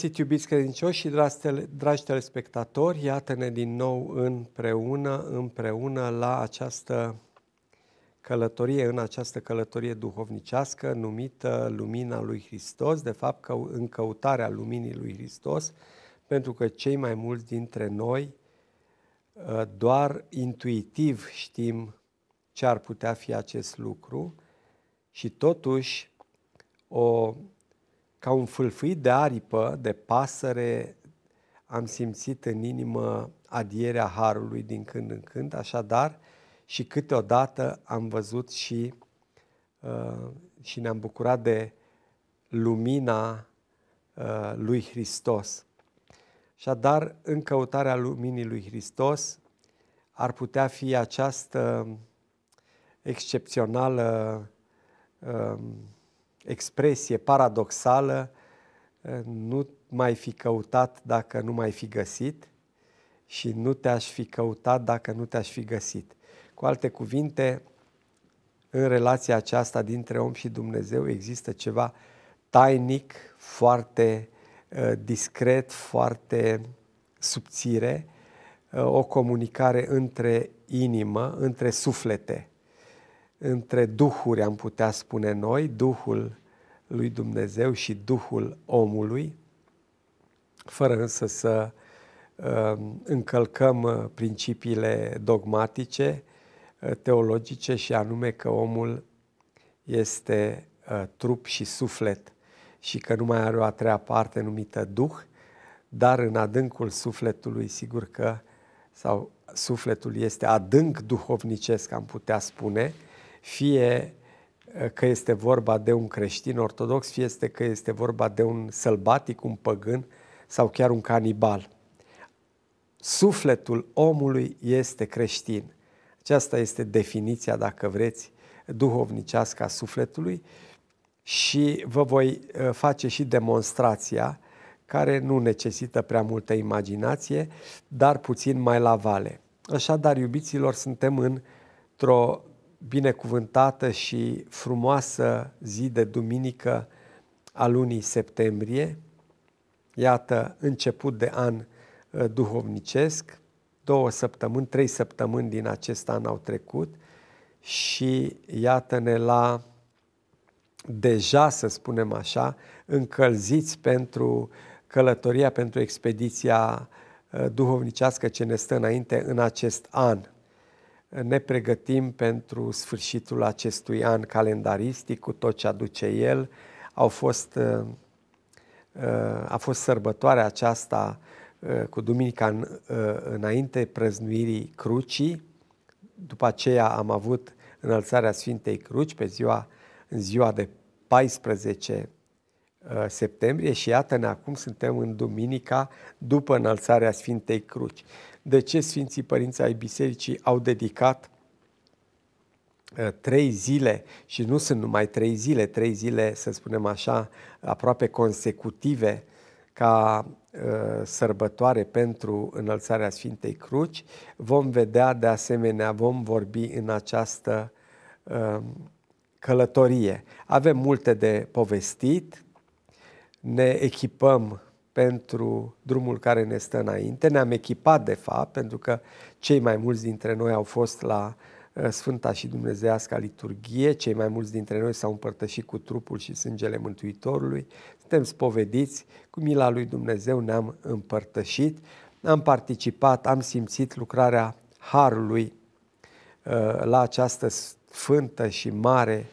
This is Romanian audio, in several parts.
găsit, iubiți credincioși și dragi, telespectatori! Iată-ne din nou împreună, împreună la această călătorie, în această călătorie duhovnicească numită Lumina lui Hristos, de fapt că în căutarea Luminii lui Hristos, pentru că cei mai mulți dintre noi ă, doar intuitiv știm ce ar putea fi acest lucru și totuși o ca un fâlfâit de aripă, de pasăre, am simțit în inimă adierea harului din când în când, așadar, și câteodată am văzut și, uh, și ne-am bucurat de lumina uh, lui Hristos. Așadar, în căutarea luminii lui Hristos ar putea fi această excepțională uh, expresie paradoxală, eh, nu mai fi căutat dacă nu mai fi găsit și nu te-aș fi căutat dacă nu te-aș fi găsit. Cu alte cuvinte, în relația aceasta dintre om și Dumnezeu există ceva tainic, foarte eh, discret, foarte subțire, eh, o comunicare între inimă, între suflete între duhuri, am putea spune noi, Duhul lui Dumnezeu și Duhul omului, fără însă să uh, încălcăm uh, principiile dogmatice, uh, teologice și anume că omul este trup și suflet și că nu mai are o a treia parte numită Duh, dar în adâncul sufletului, sigur că, sau sufletul este adânc duhovnicesc, am putea spune, fie uh, că este vorba de un creștin ortodox, fie este că este vorba de un sălbatic, un păgân sau chiar un canibal. Sufletul omului este creștin. Aceasta este definiția, dacă vreți, duhovnicească a sufletului și vă voi uh, face și demonstrația care nu necesită prea multă imaginație, dar puțin mai la vale. Așadar, iubiților, suntem într-o binecuvântată și frumoasă zi de duminică a lunii septembrie. Iată, început de an uh, duhovnicesc, două săptămâni, trei săptămâni din acest an au trecut și iată-ne la deja, să spunem așa, încălziți pentru călătoria, pentru expediția uh, duhovnicească ce ne stă înainte în acest an – ne pregătim pentru sfârșitul acestui an calendaristic cu tot ce aduce el. Au fost, uh, uh, a fost sărbătoarea aceasta uh, cu duminica în, înainte prăznuirii crucii. După aceea am avut înălțarea Sfintei Cruci pe ziua, în ziua de 14 septembrie și iată-ne acum suntem în duminica după înălțarea Sfintei Cruci de ce Sfinții Părinți ai Bisericii au dedicat uh, trei zile, și nu sunt numai trei zile, trei zile, să spunem așa, aproape consecutive, ca uh, sărbătoare pentru înălțarea Sfintei Cruci. Vom vedea, de asemenea, vom vorbi în această uh, călătorie. Avem multe de povestit, ne echipăm pentru drumul care ne stă înainte. Ne-am echipat, de fapt, pentru că cei mai mulți dintre noi au fost la uh, Sfânta și Dumnezeiasca liturghie, cei mai mulți dintre noi s-au împărtășit cu trupul și sângele Mântuitorului, suntem spovediți, cu mila lui Dumnezeu ne-am împărtășit, am participat, am simțit lucrarea Harului uh, la această sfântă și mare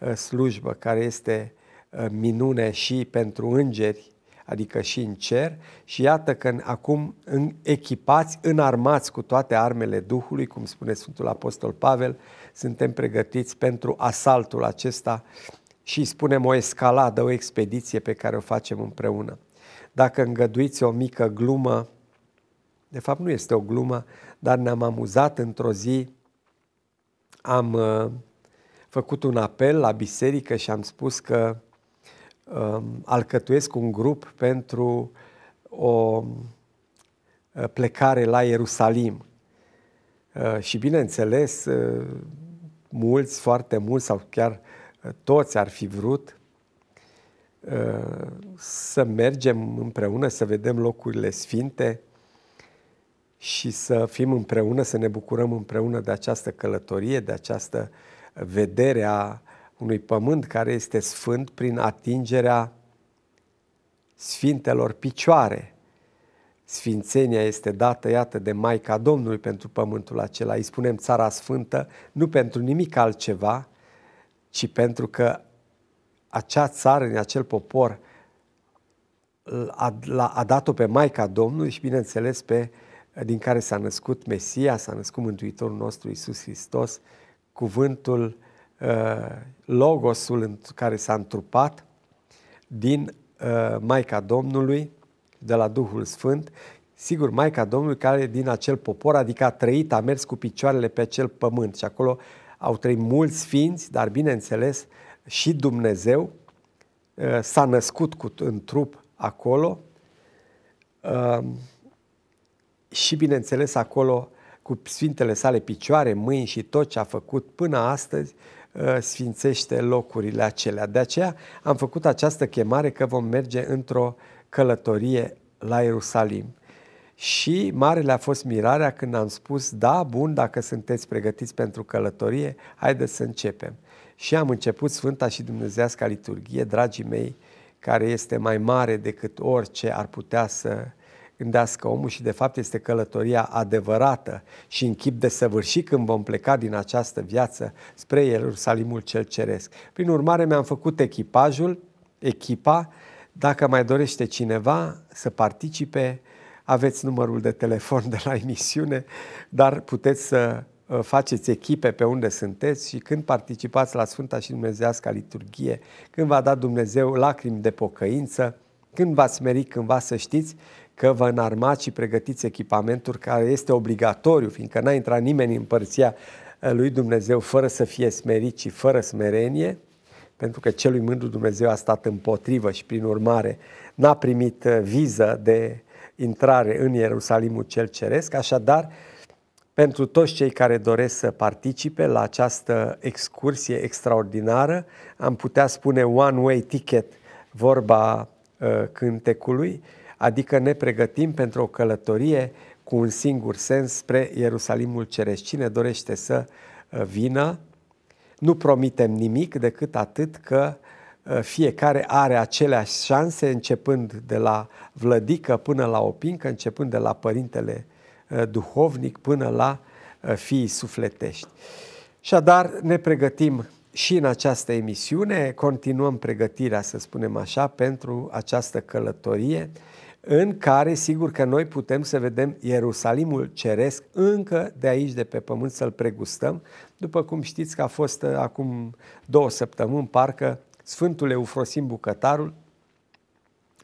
uh, slujbă care este minune și pentru îngeri adică și în cer, și iată că acum în, echipați, înarmați cu toate armele Duhului, cum spune Sfântul Apostol Pavel, suntem pregătiți pentru asaltul acesta și spunem o escaladă, o expediție pe care o facem împreună. Dacă îngăduiți o mică glumă, de fapt nu este o glumă, dar ne-am amuzat într-o zi, am uh, făcut un apel la biserică și am spus că Um, alcătuiesc un grup pentru o uh, plecare la Ierusalim. Uh, și bineînțeles, uh, mulți, foarte mulți sau chiar toți ar fi vrut să mergem împreună, să vedem locurile sfinte și să fim împreună, să ne bucurăm împreună de această călătorie, de această vedere a unui pământ care este sfânt prin atingerea sfintelor picioare. Sfințenia este dată, iată, de Maica Domnului pentru pământul acela. Îi spunem țara sfântă nu pentru nimic altceva, ci pentru că acea țară, în acel popor, a, a dat-o pe Maica Domnului și, bineînțeles, pe, din care s-a născut Mesia, s-a născut Mântuitorul nostru Isus Hristos, cuvântul Uh, logosul în care s-a întrupat din uh, Maica Domnului, de la Duhul Sfânt, sigur, Maica Domnului care din acel popor, adică a trăit, a mers cu picioarele pe acel pământ și acolo au trăit mulți sfinți, dar bineînțeles și Dumnezeu uh, s-a născut cu, în trup acolo și bineînțeles acolo cu sfintele sale picioare, mâini și tot ce a făcut până astăzi, Uh, sfințește locurile acelea. De aceea am făcut această chemare că vom merge într-o călătorie la Ierusalim. Și marele a fost mirarea când am spus, da, bun, dacă sunteți pregătiți pentru călătorie, haideți să începem. Și am început Sfânta și Dumnezeasca Liturghie, dragii mei, care este mai mare decât orice ar putea să gândească omul și de fapt este călătoria adevărată și în chip de săvârșit când vom pleca din această viață spre Ierusalimul cel Ceresc. Prin urmare mi-am făcut echipajul, echipa, dacă mai dorește cineva să participe, aveți numărul de telefon de la emisiune, dar puteți să uh, faceți echipe pe unde sunteți și când participați la Sfânta și Dumnezească liturghie, când v-a dat Dumnezeu lacrimi de pocăință, când v-ați merit cândva să știți că vă înarmați și pregătiți echipamentul care este obligatoriu, fiindcă n-a intrat nimeni în părția eh, lui Dumnezeu fără să fie smerit și fără smerenie, pentru că celui mândru Dumnezeu a stat împotrivă și prin urmare n-a primit eh, viză de intrare în Ierusalimul cel ceresc, așadar pentru toți cei care doresc să participe la această excursie extraordinară, am putea spune one-way ticket, vorba uh, cântecului, adică ne pregătim pentru o călătorie cu un singur sens spre Ierusalimul Ceresc. Cine dorește să uh, vină, nu promitem nimic decât atât că uh, fiecare are aceleași șanse, începând de la vlădică până la opincă, începând de la părintele uh, duhovnic până la fiii sufletești. Și dar ne pregătim și în această emisiune, continuăm pregătirea, să spunem așa, pentru această călătorie în care sigur că noi putem să vedem Ierusalimul ceresc încă de aici, de pe pământ, să-l pregustăm. După cum știți că a fost uh, acum două săptămâni, parcă Sfântul Eufrosim Bucătarul,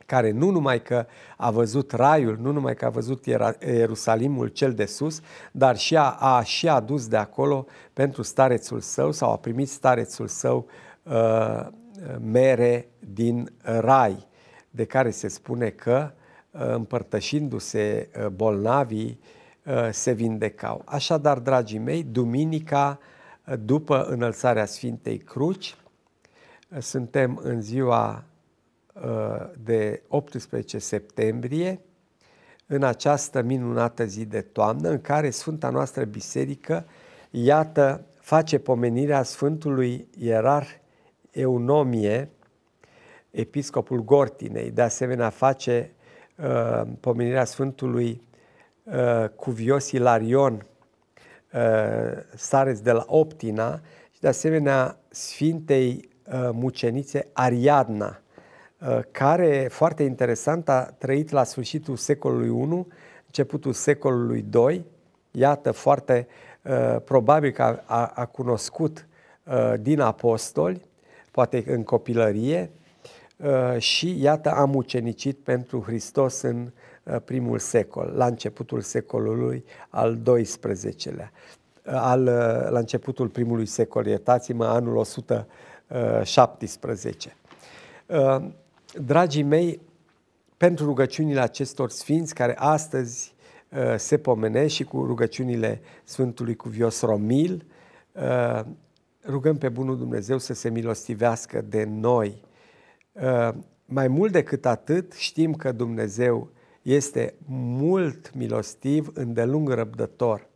care nu numai că a văzut raiul, nu numai că a văzut Ierusalimul cel de sus, dar și a, a și adus de acolo pentru starețul său sau a primit starețul său uh, uh mere din rai, de care se spune că uh, împărtășindu-se uh, bolnavii, uh, se vindecau. Așadar, dragii mei, duminica uh, după înălțarea Sfintei Cruci, suntem în ziua de 18 septembrie, în această minunată zi de toamnă, în care Sfânta noastră Biserică, iată, face pomenirea Sfântului Ierar Eunomie, episcopul Gortinei, de asemenea face Uh, pomenirea Sfântului uh, Cuvios Ilarion uh, Sareț de la Optina și de asemenea Sfintei Mucenițe Ariadna, care, foarte interesant, a trăit la sfârșitul secolului I, începutul secolului II. Iată, foarte probabil că a, a, a cunoscut din apostoli, poate în copilărie, Uh, și iată am ucenicit pentru Hristos în uh, primul secol, la începutul secolului al XII-lea, uh, al, la începutul primului secol, iertați-mă, anul 117. Dragii mei, pentru rugăciunile acestor sfinți care astăzi se pomenesc și cu rugăciunile Sfântului Cuvios Romil, rugăm pe Bunul Dumnezeu să se milostivească de noi, Ă, mai mult decât atât, știm că Dumnezeu este mult milostiv, îndelung răbdător.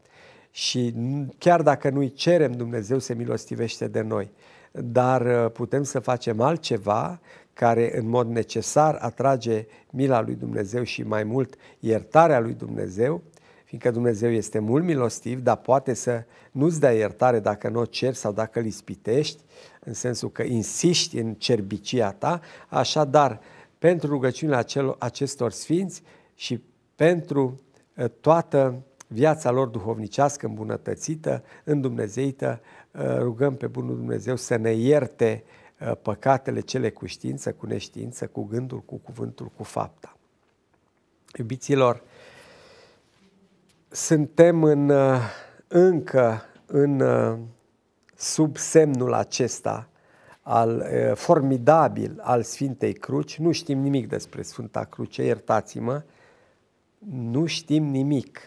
Și chiar dacă nu-i cerem, Dumnezeu se milostivește de noi. Dar ă, putem să facem altceva care în mod necesar atrage mila lui Dumnezeu și mai mult iertarea lui Dumnezeu fiindcă Dumnezeu este mult milostiv, dar poate să nu-ți dea iertare dacă nu o ceri sau dacă îl ispitești, în sensul că insiști în cerbicia ta, așadar, pentru rugăciunile acestor sfinți și pentru ă, toată viața lor duhovnicească îmbunătățită, îndumnezeită, ă, rugăm pe Bunul Dumnezeu să ne ierte ă, păcatele cele cu știință, cu neștiință, cu gândul, cu cuvântul, cu fapta. Iubiților, suntem în, uh, încă în, uh, sub semnul acesta al uh, formidabil al Sfintei Cruci, nu știm nimic despre Sfânta Cruce, iertați-mă, nu știm nimic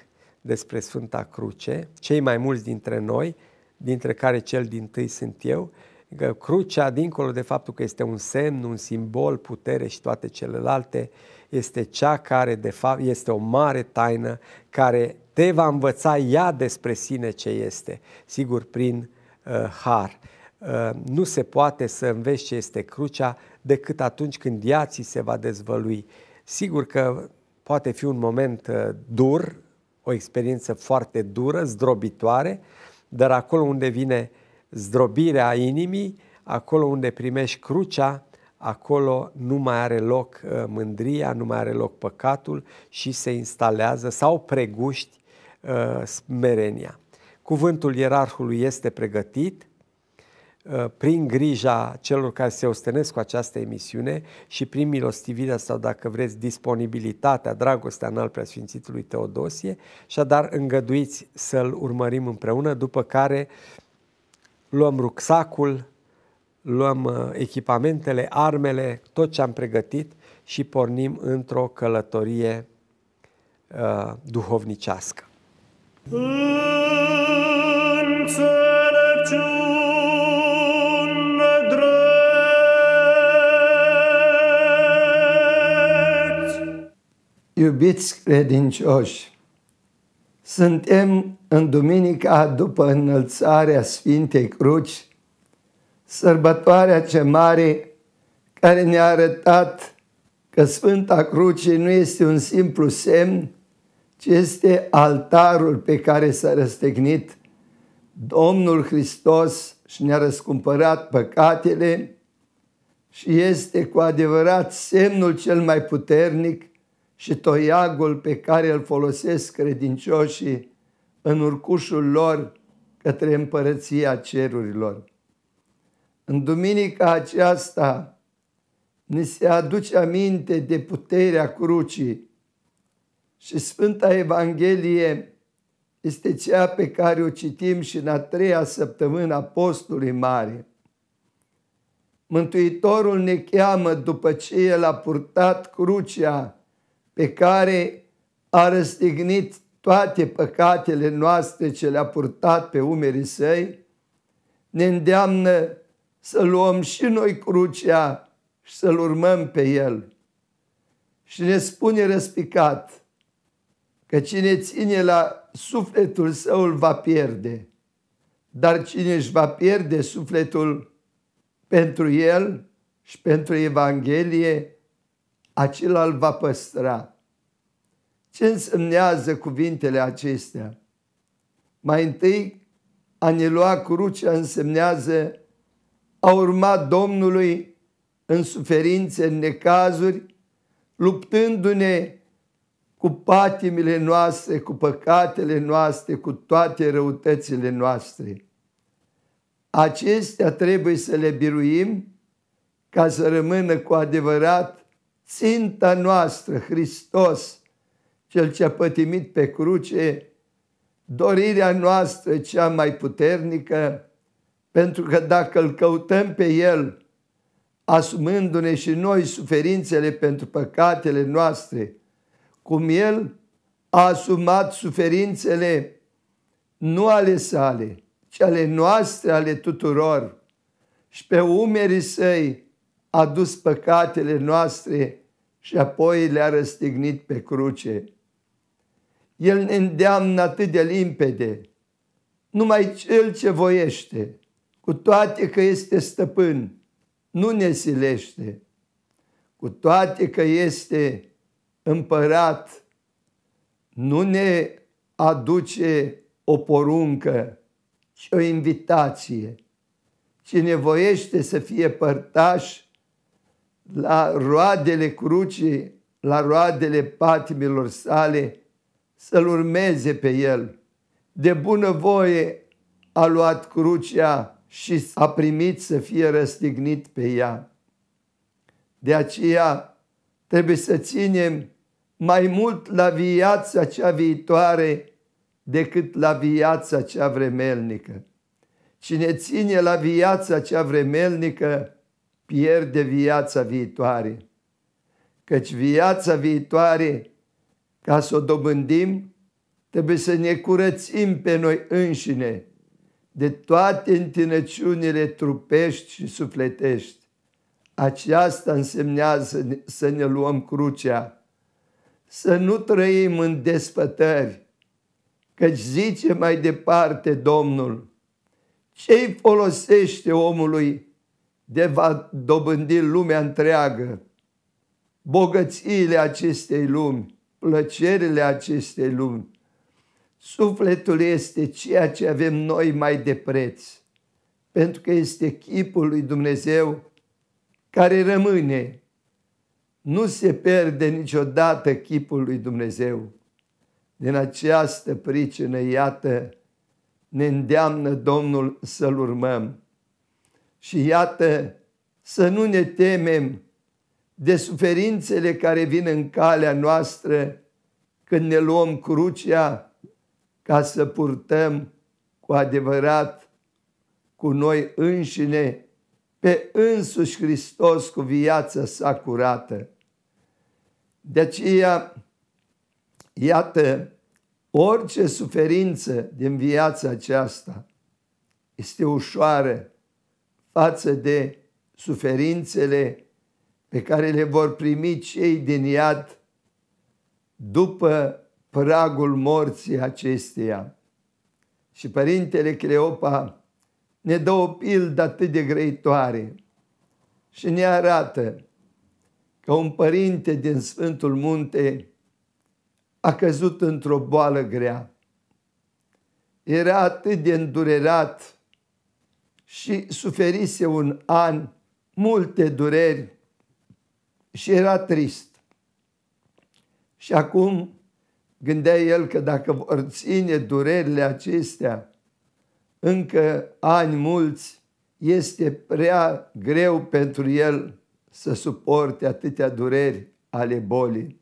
despre Sfânta Cruce, cei mai mulți dintre noi, dintre care cel din tâi sunt eu, că crucea, dincolo de faptul că este un semn, un simbol, putere și toate celelalte, este cea care, de fapt, este o mare taină care te va învăța ea despre sine ce este, sigur, prin uh, har. Uh, nu se poate să înveți ce este crucea decât atunci când ea ți se va dezvălui. Sigur că poate fi un moment uh, dur, o experiență foarte dură, zdrobitoare, dar acolo unde vine zdrobirea inimii, acolo unde primești crucea, acolo nu mai are loc uh, mândria, nu mai are loc păcatul și se instalează sau preguști uh, smerenia. Cuvântul ierarhului este pregătit uh, prin grija celor care se ostenesc cu această emisiune și prin milostivirea sau, dacă vreți, disponibilitatea, dragostea în al preasfințitului Teodosie, și dar îngăduiți să-l urmărim împreună, după care luăm rucsacul, luăm uh, echipamentele, armele, tot ce am pregătit și pornim într-o călătorie uh, duhovnicească. Iubiți credincioși, suntem în duminica după înălțarea Sfintei Cruci, sărbătoarea ce mare care ne-a arătat că Sfânta Cruce nu este un simplu semn, ce este altarul pe care s-a răstegnit Domnul Hristos și ne-a răscumpărat păcatele și este cu adevărat semnul cel mai puternic și toiagul pe care îl folosesc credincioșii în urcușul lor către împărăția cerurilor. În duminica aceasta ni se aduce aminte de puterea crucii și Sfânta Evanghelie este cea pe care o citim și în a treia săptămână a postului mare. Mântuitorul ne cheamă după ce El a purtat crucea pe care a răstignit toate păcatele noastre ce le-a purtat pe umerii săi, ne îndeamnă să luăm și noi crucea și să-L urmăm pe El. Și ne spune răspicat – că cine ține la sufletul său îl va pierde, dar cine își va pierde sufletul pentru el și pentru Evanghelie, acela îl va păstra. Ce însemnează cuvintele acestea? Mai întâi, a ne lua crucea însemnează a urma Domnului în suferințe, în necazuri, luptându-ne cu patimile noastre, cu păcatele noastre, cu toate răutățile noastre. Acestea trebuie să le biruim ca să rămână cu adevărat ținta noastră, Hristos, Cel ce a pătimit pe cruce, dorirea noastră cea mai puternică, pentru că dacă îl căutăm pe El, asumându-ne și noi suferințele pentru păcatele noastre, cum el a asumat suferințele nu ale sale, ci ale noastre, ale tuturor, și pe umerii săi a dus păcatele noastre și apoi le-a răstignit pe cruce. El ne îndeamnă atât de limpede, numai cel ce voiește, cu toate că este stăpân, nu ne silește, cu toate că este împărat nu ne aduce o poruncă, ci o invitație. Cine voiește să fie părtaș la roadele crucii, la roadele patimilor sale, să-L urmeze pe El. De bună voie a luat crucea și a primit să fie răstignit pe ea. De aceea trebuie să ținem mai mult la viața cea viitoare decât la viața cea vremelnică. Cine ține la viața cea vremelnică pierde viața viitoare. Căci viața viitoare, ca să o dobândim, trebuie să ne curățim pe noi înșine de toate întinăciunile trupești și sufletești aceasta însemnează să ne luăm crucea, să nu trăim în despătări, căci zice mai departe Domnul, ce îi folosește omului de va dobândi lumea întreagă, bogățiile acestei lumi, plăcerile acestei lumi. Sufletul este ceea ce avem noi mai de preț, pentru că este chipul lui Dumnezeu care rămâne. Nu se pierde niciodată chipul lui Dumnezeu. Din această pricină, iată, ne îndeamnă Domnul să-L urmăm. Și iată, să nu ne temem de suferințele care vin în calea noastră când ne luăm crucea ca să purtăm cu adevărat cu noi înșine pe însuși Hristos cu viața sa curată. De aceea, iată, orice suferință din viața aceasta este ușoară față de suferințele pe care le vor primi cei din iad după pragul morții acesteia. Și Părintele Cleopa ne dă o pildă atât de greitoare și ne arată că un părinte din Sfântul Munte a căzut într-o boală grea. Era atât de îndurerat și suferise un an multe dureri și era trist. Și acum gândea el că dacă vor ține durerile acestea încă ani mulți, este prea greu pentru el să suporte atâtea dureri ale bolii.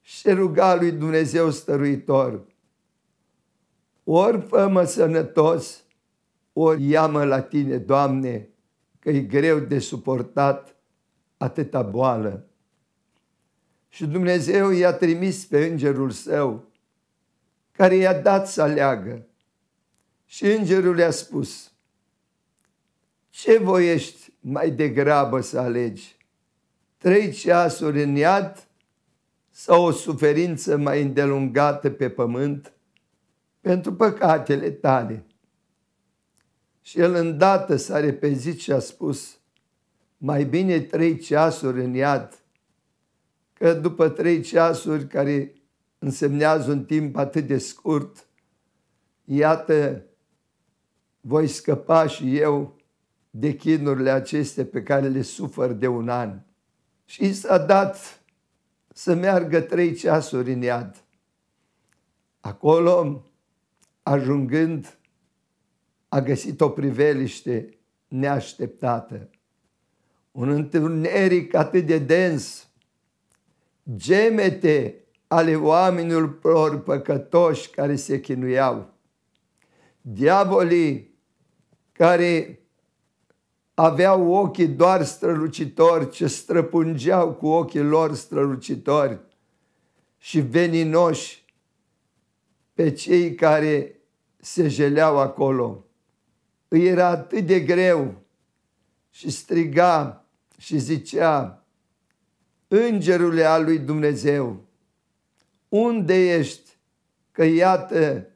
Și ruga lui Dumnezeu stăruitor, ori fă-mă sănătos, ori ia-mă la tine, Doamne, că e greu de suportat atâta boală. Și Dumnezeu i-a trimis pe îngerul său, care i-a dat să aleagă și îngerul i-a spus, ce voiești mai degrabă să alegi? Trei ceasuri în iad sau o suferință mai îndelungată pe pământ pentru păcatele tale? Și el îndată s-a repezit și a spus, mai bine trei ceasuri în iad, că după trei ceasuri care însemnează un timp atât de scurt, iată voi scăpa și eu de chinurile acestea pe care le sufăr de un an. Și i s-a dat să meargă trei ceasuri în iad. Acolo, ajungând, a găsit o priveliște neașteptată. Un întuneric atât de dens, gemete ale oamenilor păcătoși care se chinuiau. Diavolii care aveau ochii doar strălucitori, ce străpungeau cu ochii lor strălucitori și veninoși pe cei care se jeleau acolo. Îi era atât de greu și striga și zicea, Îngerule al lui Dumnezeu, unde ești? Că iată,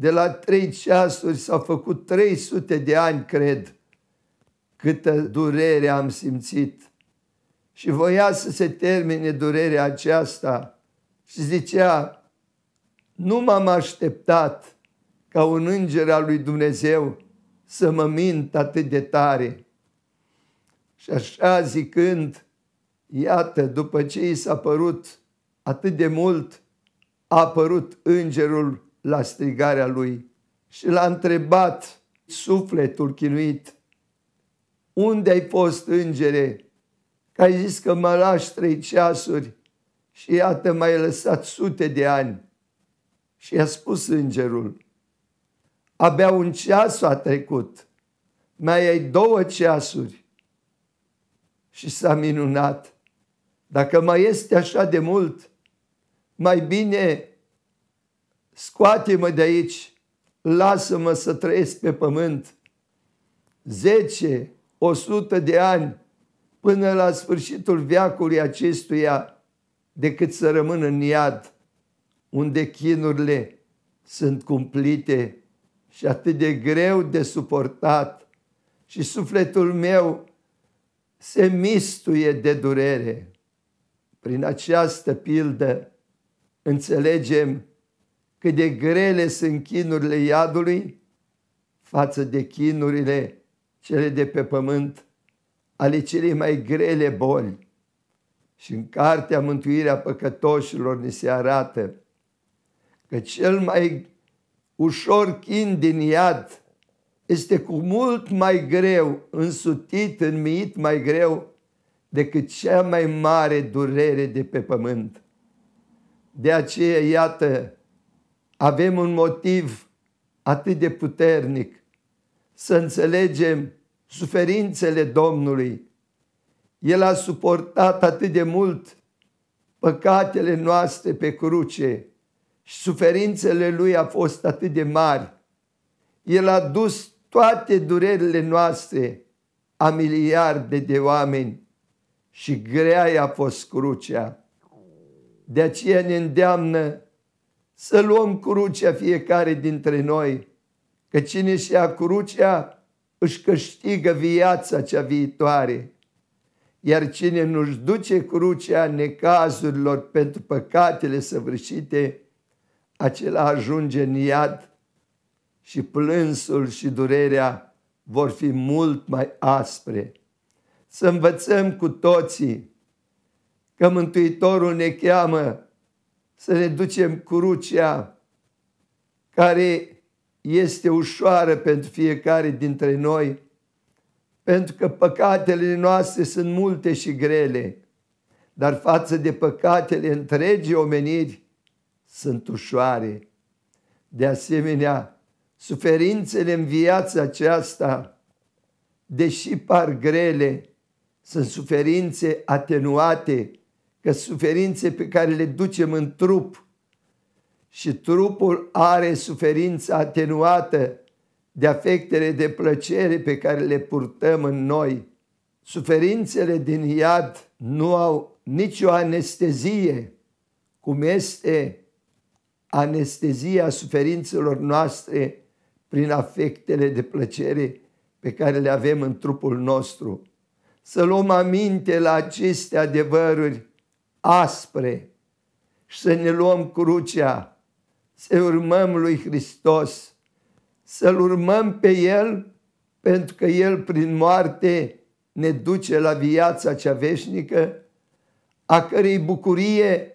de la trei ceasuri s-au făcut 300 de ani, cred, câtă durere am simțit. Și voia să se termine durerea aceasta și zicea, nu m-am așteptat ca un înger al lui Dumnezeu să mă mint atât de tare. Și așa zicând, iată, după ce i s-a părut atât de mult, a apărut îngerul la strigarea lui și l-a întrebat sufletul chinuit, unde ai fost, îngere? Că ai zis că mă lași trei ceasuri și iată m-ai lăsat sute de ani. Și i-a spus îngerul, abia un ceas a trecut, mai ai două ceasuri. Și s-a minunat, dacă mai este așa de mult, mai bine scoate-mă de aici, lasă-mă să trăiesc pe pământ 10, 100 de ani până la sfârșitul veacului acestuia decât să rămân în iad unde chinurile sunt cumplite și atât de greu de suportat și sufletul meu se mistuie de durere. Prin această pildă înțelegem cât de grele sunt chinurile iadului față de chinurile cele de pe pământ, ale celei mai grele boli. Și în cartea Mântuirea Păcătoșilor ni se arată că cel mai ușor chin din iad este cu mult mai greu, însutit, înmiit mai greu decât cea mai mare durere de pe pământ. De aceea, iată, avem un motiv atât de puternic să înțelegem suferințele Domnului. El a suportat atât de mult păcatele noastre pe cruce și suferințele lui a fost atât de mari. El a dus toate durerile noastre a miliarde de oameni și grea a fost crucea. De aceea ne îndeamnă să luăm crucea fiecare dintre noi, că cine și ia crucea își câștigă viața cea viitoare. Iar cine nu-și duce crucea necazurilor pentru păcatele săvârșite, acela ajunge în iad și plânsul și durerea vor fi mult mai aspre. Să învățăm cu toții că Mântuitorul ne cheamă să ne ducem cu crucea care este ușoară pentru fiecare dintre noi, pentru că păcatele noastre sunt multe și grele, dar față de păcatele întregii omeniri sunt ușoare. De asemenea, suferințele în viața aceasta, deși par grele, sunt suferințe atenuate că suferințe pe care le ducem în trup și trupul are suferința atenuată de afectele de plăcere pe care le purtăm în noi. Suferințele din iad nu au nicio anestezie, cum este anestezia suferințelor noastre prin afectele de plăcere pe care le avem în trupul nostru. Să luăm aminte la aceste adevăruri aspre și să ne luăm crucea, să urmăm lui Hristos, să-L urmăm pe El, pentru că El prin moarte ne duce la viața cea veșnică, a cărei bucurie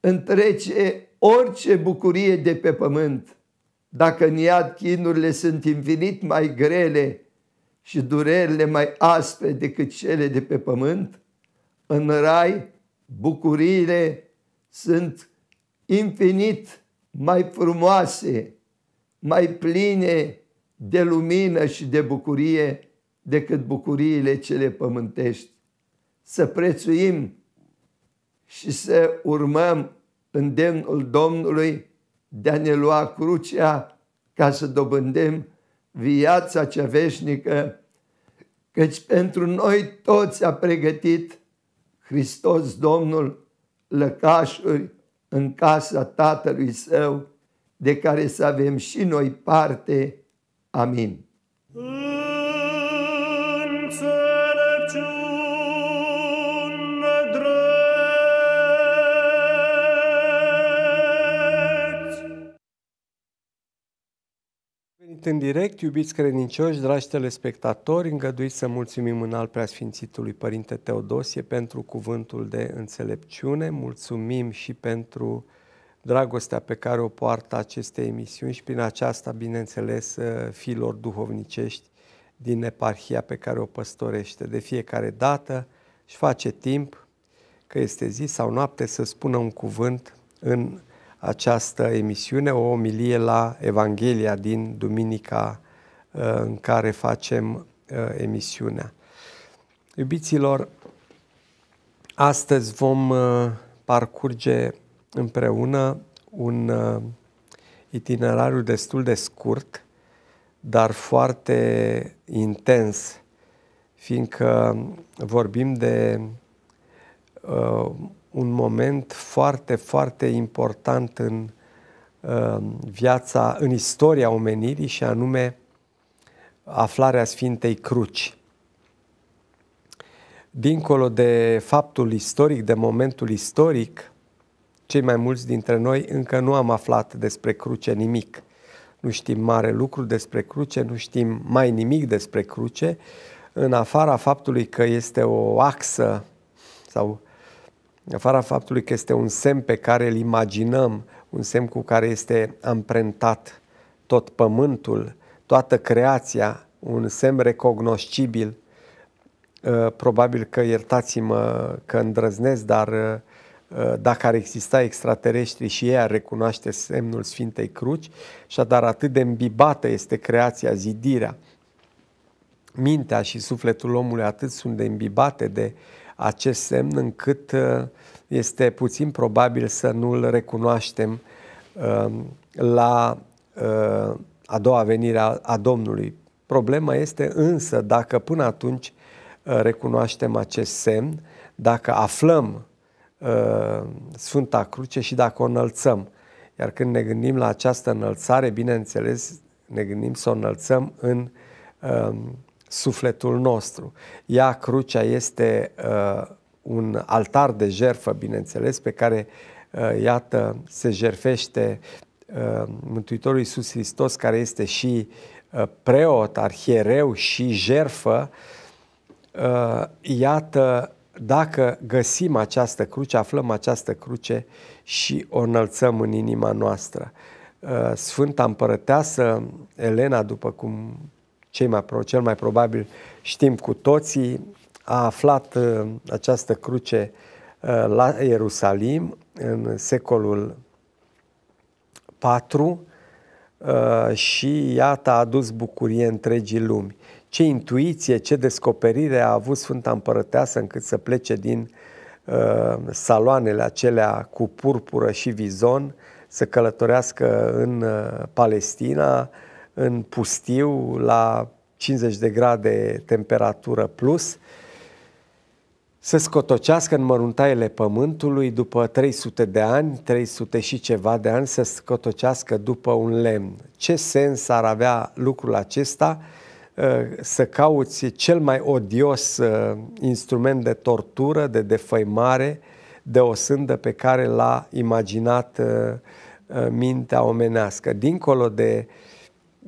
întrece orice bucurie de pe pământ. Dacă în iad chinurile sunt infinit mai grele și durerile mai aspre decât cele de pe pământ, în rai bucuriile sunt infinit mai frumoase, mai pline de lumină și de bucurie decât bucuriile cele pământești. Să prețuim și să urmăm îndemnul Domnului de a ne lua crucea ca să dobândim viața cea veșnică, căci pentru noi toți a pregătit Hristos Domnul lăcașuri în casa Tatălui Său, de care să avem și noi parte. Amin. Mm. Sunt în direct, iubiți credincioși, dragi telespectatori, îngăduiți să mulțumim în al preasfințitului Părinte Teodosie pentru cuvântul de înțelepciune, mulțumim și pentru dragostea pe care o poartă aceste emisiuni și prin aceasta, bineînțeles, uh, filor duhovnicești din eparhia pe care o păstorește. De fiecare dată și face timp, că este zi sau noapte, să spună un cuvânt în această emisiune, o omilie la Evanghelia din duminica uh, în care facem uh, emisiunea. Iubiților, astăzi vom uh, parcurge împreună un itinerariu destul de scurt, dar foarte intens, fiindcă vorbim de un moment foarte, foarte important în uh, viața, în istoria omenirii și anume aflarea Sfintei Cruci. Dincolo de faptul istoric, de momentul istoric, cei mai mulți dintre noi încă nu am aflat despre cruce nimic. Nu știm mare lucru despre cruce, nu știm mai nimic despre cruce, în afara faptului că este o axă sau în afara faptului că este un semn pe care îl imaginăm, un semn cu care este amprentat tot pământul, toată creația, un semn recognoscibil, uh, probabil că iertați-mă că îndrăznesc, dar uh, uh, dacă ar exista extraterestri și ei ar recunoaște semnul Sfintei Cruci, și dar atât de îmbibată este creația, zidirea, mintea și sufletul omului atât sunt de îmbibate de uh, acest semn încât uh, este puțin probabil să nu-l recunoaștem um, la uh, a doua venire a Domnului. Problema este însă dacă până atunci uh, recunoaștem acest semn, dacă aflăm Sfânta Cruce și dacă o înălțăm. Iar când ne gândim la această înălțare, bineînțeles, ne gândim să o înălțăm în um, sufletul nostru. Ea, crucea, este uh, un altar de jerfă, bineînțeles, pe care, uh, iată, se jerfește uh, Mântuitorul Iisus Hristos, care este și uh, preot, arhiereu și jerfă. Uh, iată, dacă găsim această cruce, aflăm această cruce și o înălțăm în inima noastră. Uh, Sfânta împărăteasă Elena, după cum cei mai, cel mai probabil știm cu toții, a aflat uh, această cruce uh, la Ierusalim în secolul 4 uh, și iată a adus bucurie întregii lumi. Ce intuiție, ce descoperire a avut Sfânta Împărăteasă încât să plece din saloanele acelea cu purpură și vizon, să călătorească în Palestina, în pustiu, la 50 de grade temperatură plus, să scotocească în măruntaiele pământului după 300 de ani, 300 și ceva de ani, să scotocească după un lemn. Ce sens ar avea lucrul acesta ă, să cauți cel mai odios ă, instrument de tortură, de defăimare, de o sândă pe care l-a imaginat ă, mintea omenească. Dincolo de uh,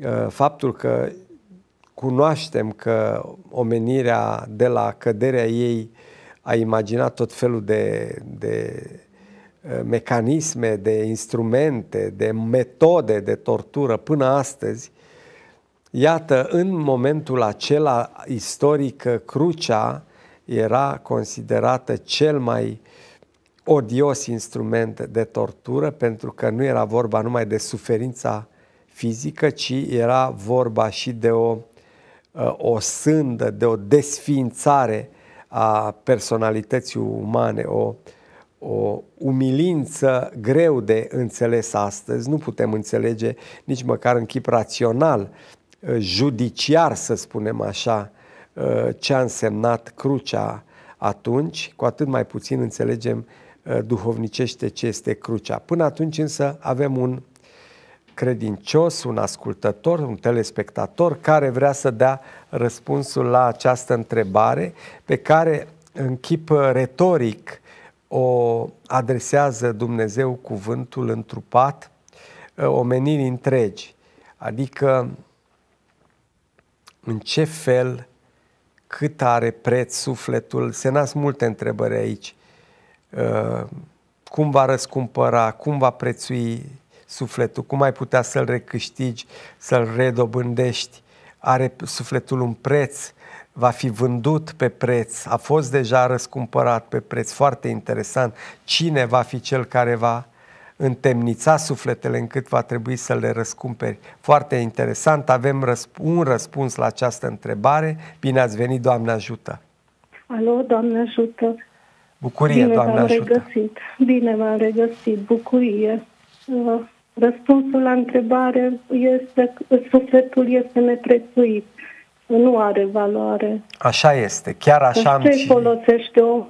Uh, faptul că cunoaștem că omenirea de la căderea ei a imaginat tot felul de, de uh, mecanisme, de instrumente, de metode de tortură până astăzi, iată, în momentul acela istoric, crucea era considerată cel mai odios instrument de tortură pentru că nu era vorba numai de suferința fizică, ci era vorba și de o, uh, o sândă, de o desfințare a personalității umane, o, o umilință greu de înțeles astăzi. Nu putem înțelege nici măcar în chip rațional, uh, judiciar, să spunem așa, uh, ce a însemnat crucea atunci, cu atât mai puțin înțelegem duhovnicește ce este crucea. Până atunci însă avem un credincios, un ascultător, un telespectator care vrea să dea răspunsul la această întrebare pe care în chip retoric o adresează Dumnezeu cuvântul întrupat ă, omenirii întregi. Adică în ce fel, cât are preț sufletul, se nasc multe întrebări aici. Ă, cum va răscumpăra, cum va prețui sufletul, cum ai putea să-l recâștigi, să-l redobândești, are sufletul un preț, va fi vândut pe preț, a fost deja răscumpărat pe preț, foarte interesant, cine va fi cel care va întemnița sufletele încât va trebui să le răscumperi. Foarte interesant, avem un răspuns la această întrebare. Bine ați venit, Doamne ajută! Alo, Doamne ajută! Bucurie, Bine Doamne ajută! Regăsit. Bine m-am regăsit, bucurie! Uh, Răspunsul la întrebare este sufletul este neprețuit, nu are valoare. Așa este, chiar așa am și... folosește o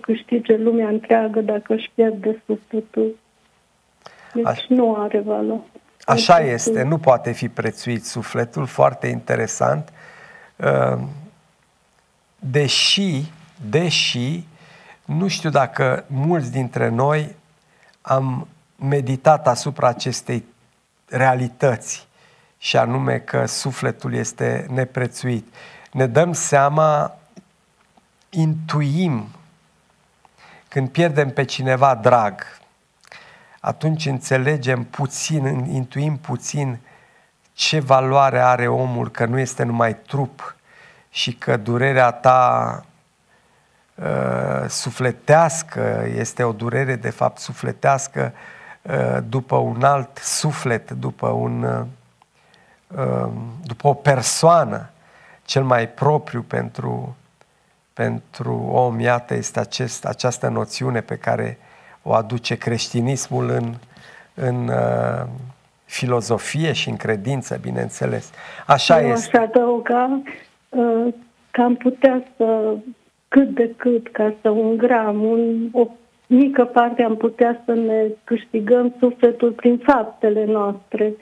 câștige lumea întreagă dacă își pierde sufletul? Deci Aș... nu are valoare. Așa deci- este, nu poate fi prețuit sufletul, foarte interesant. Ă, deși, deși, nu știu dacă mulți dintre noi am meditat asupra acestei realități și anume că sufletul este neprețuit. Ne dăm seama, intuim, când pierdem pe cineva drag, atunci înțelegem puțin, intuim puțin ce valoare are omul, că nu este numai trup și că durerea ta uh, sufletească este o durere de fapt sufletească uh, Uh, după un alt suflet, după, un, uh, uh, după o persoană cel mai propriu pentru, pentru om, iată, este acest, această noțiune pe care o aduce creștinismul în, în uh, filozofie și în credință, bineînțeles. Așa Eu este. Aș adăuga uh, că am putea să cât de cât, ca să un gram, un, o mică parte am putea să ne câștigăm sufletul prin faptele noastre.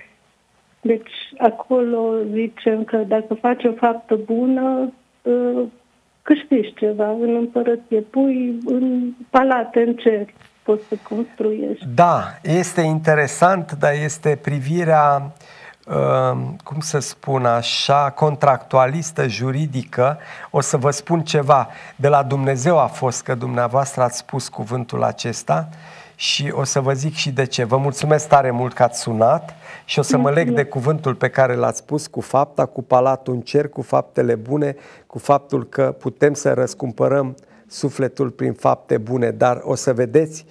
Deci acolo zicem că dacă faci o faptă bună, ă, câștigi ceva în împărăție, pui în palate, în cer poți să construiești. Da, este interesant, dar este privirea uh, Ehm, cum să spun așa, contractualistă juridică, o să vă spun ceva. De la Dumnezeu a fost că dumneavoastră ați spus cuvântul acesta și o să vă zic și de ce. Vă mulțumesc tare mult că ați sunat și o să mă leg de cuvântul pe care l-ați spus cu fapta, cu palatul în cer, cu faptele bune, cu faptul că putem să răscumpărăm sufletul prin fapte bune, dar o să vedeți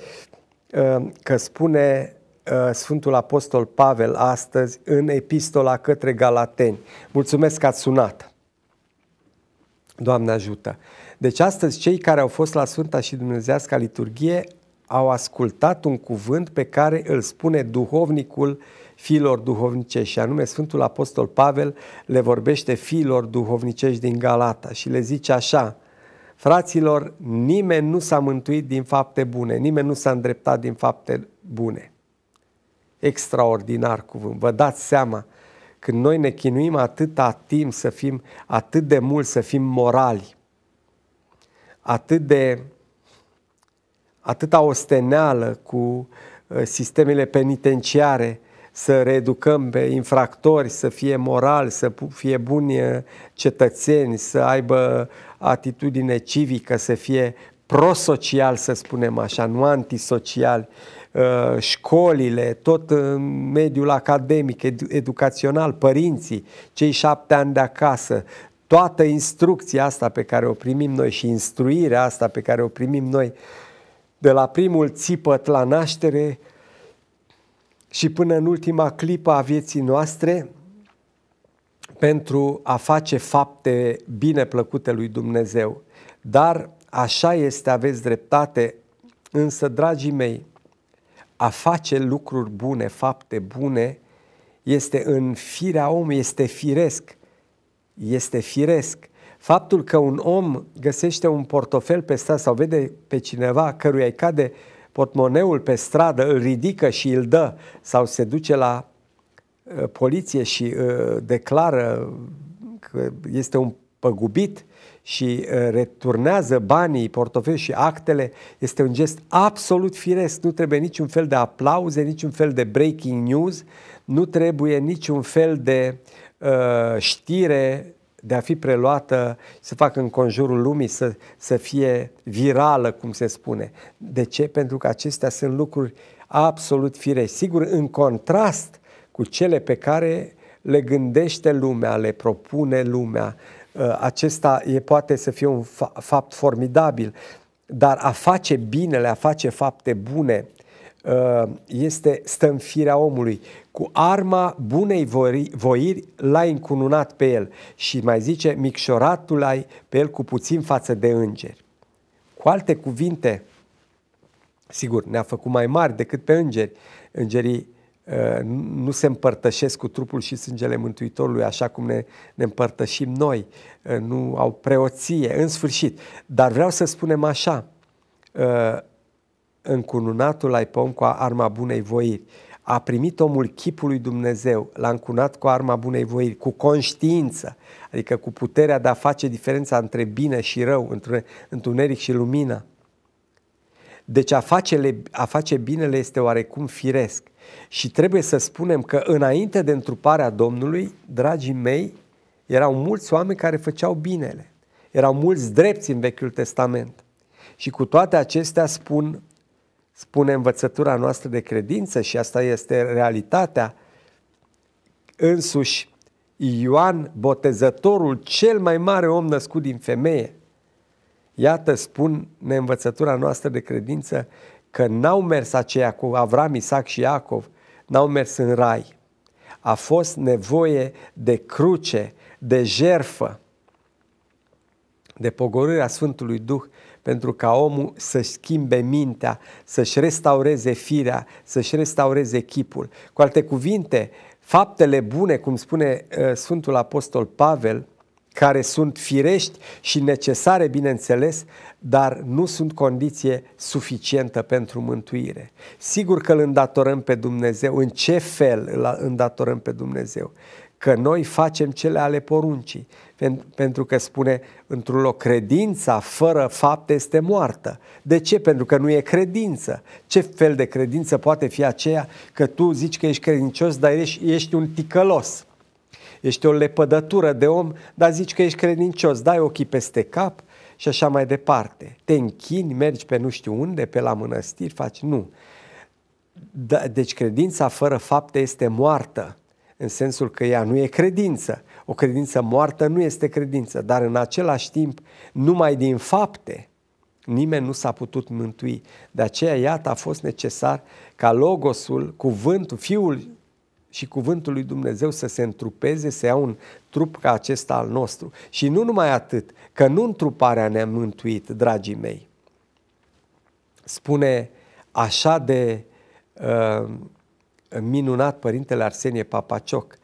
ehm, că spune Uh, Sfântul Apostol Pavel astăzi în epistola către Galateni. Mulțumesc că ați sunat! Doamne ajută! Deci astăzi cei care au fost la Sfânta și Dumnezească Liturghie au ascultat un cuvânt pe care îl spune duhovnicul fiilor duhovnicești și anume Sfântul Apostol Pavel le vorbește fiilor duhovnicești din Galata și le zice așa Fraților, nimeni nu s-a mântuit din fapte bune, nimeni nu s-a îndreptat din fapte bune extraordinar cuvânt. Vă dați seama, când noi ne chinuim atâta timp să fim, atât de mult să fim morali, atât de atâta osteneală cu uh, sistemele penitenciare, să reeducăm pe infractori, să fie moral, să fie buni uh, cetățeni, să aibă atitudine civică, să fie prosocial, să spunem așa, nu antisocial, Uh, școlile, tot mediul academic, educațional, părinții, cei șapte ani de acasă, toată instrucția asta pe care o primim noi și instruirea asta pe care o primim noi de la primul țipăt la naștere și până în ultima clipă a vieții noastre pentru a face fapte bine plăcute lui Dumnezeu. Dar așa este, aveți dreptate, însă, dragii mei, a face lucruri bune, fapte bune, este în firea omului, este firesc. Este firesc. Faptul că un om găsește un portofel pe stradă sau vede pe cineva căruia îi cade portmoneul pe stradă, îl ridică și îl dă sau se duce la uh, poliție și uh, declară că este un păgubit, și uh, returnează banii, portofel și actele, este un gest absolut firesc. Nu trebuie niciun fel de aplauze, niciun fel de breaking news, nu trebuie niciun fel de uh, știre de a fi preluată, să facă în conjurul lumii, să, să fie virală, cum se spune. De ce? Pentru că acestea sunt lucruri absolut firești. Sigur, în contrast cu cele pe care le gândește lumea, le propune lumea, Uh, acesta e, poate să fie un fapt formidabil, dar a face binele, a face fapte bune, uh, este stă în firea omului. Cu arma bunei voiri l-ai încununat pe el și mai zice, micșoratul ai pe el cu puțin față de îngeri. Cu alte cuvinte, sigur, ne-a făcut mai mari decât pe îngeri. Îngerii Uh, nu se împărtășesc cu trupul și sângele Mântuitorului așa cum ne, ne împărtășim noi, uh, nu au preoție, în sfârșit. Dar vreau să spunem așa, uh, încununatul ai pom cu arma bunei voiri. A primit omul chipul lui Dumnezeu, l-a încunat cu arma bunei voiri, cu conștiință, adică cu puterea de a face diferența între bine și rău, între întuneric și lumină. Deci a face, a face binele este oarecum firesc. Și trebuie să spunem că înainte de întruparea Domnului, dragii mei, erau mulți oameni care făceau binele. Erau mulți drepți în Vechiul Testament. Și cu toate acestea spun, spune învățătura noastră de credință și asta este realitatea, însuși Ioan Botezătorul, cel mai mare om născut din femeie. Iată, spun neînvățătura noastră de credință că n-au mers aceia cu Avram, Isaac și Iacov, n-au mers în rai. A fost nevoie de cruce, de jerfă, de pogorârea Sfântului Duh pentru ca omul să-și schimbe mintea, să-și restaureze firea, să-și restaureze chipul. Cu alte cuvinte, faptele bune, cum spune uh, Sfântul Apostol Pavel, care sunt firești și necesare, bineînțeles, dar nu sunt condiție suficientă pentru mântuire. Sigur că îl îndatorăm pe Dumnezeu. În ce fel îl îndatorăm pe Dumnezeu? Că noi facem cele ale poruncii. Pentru că spune într-un loc, credința fără fapte este moartă. De ce? Pentru că nu e credință. Ce fel de credință poate fi aceea că tu zici că ești credincios, dar ești, ești un ticălos? ești o lepădătură de om, dar zici că ești credincios, dai ochii peste cap și așa mai departe. Te închini, mergi pe nu știu unde, pe la mănăstiri, faci... Nu. Da, deci credința fără fapte este moartă, în sensul că ea nu e credință. O credință moartă nu este credință, dar în același timp, numai din fapte, nimeni nu s-a putut mântui. De aceea, iată, a fost necesar ca Logosul, cuvântul, Fiul și cuvântul lui Dumnezeu să se întrupeze, să ia un trup ca acesta al nostru. Și nu numai atât, că nu întruparea ne-a mântuit, dragii mei. Spune așa de uh, minunat Părintele Arsenie Papacioc,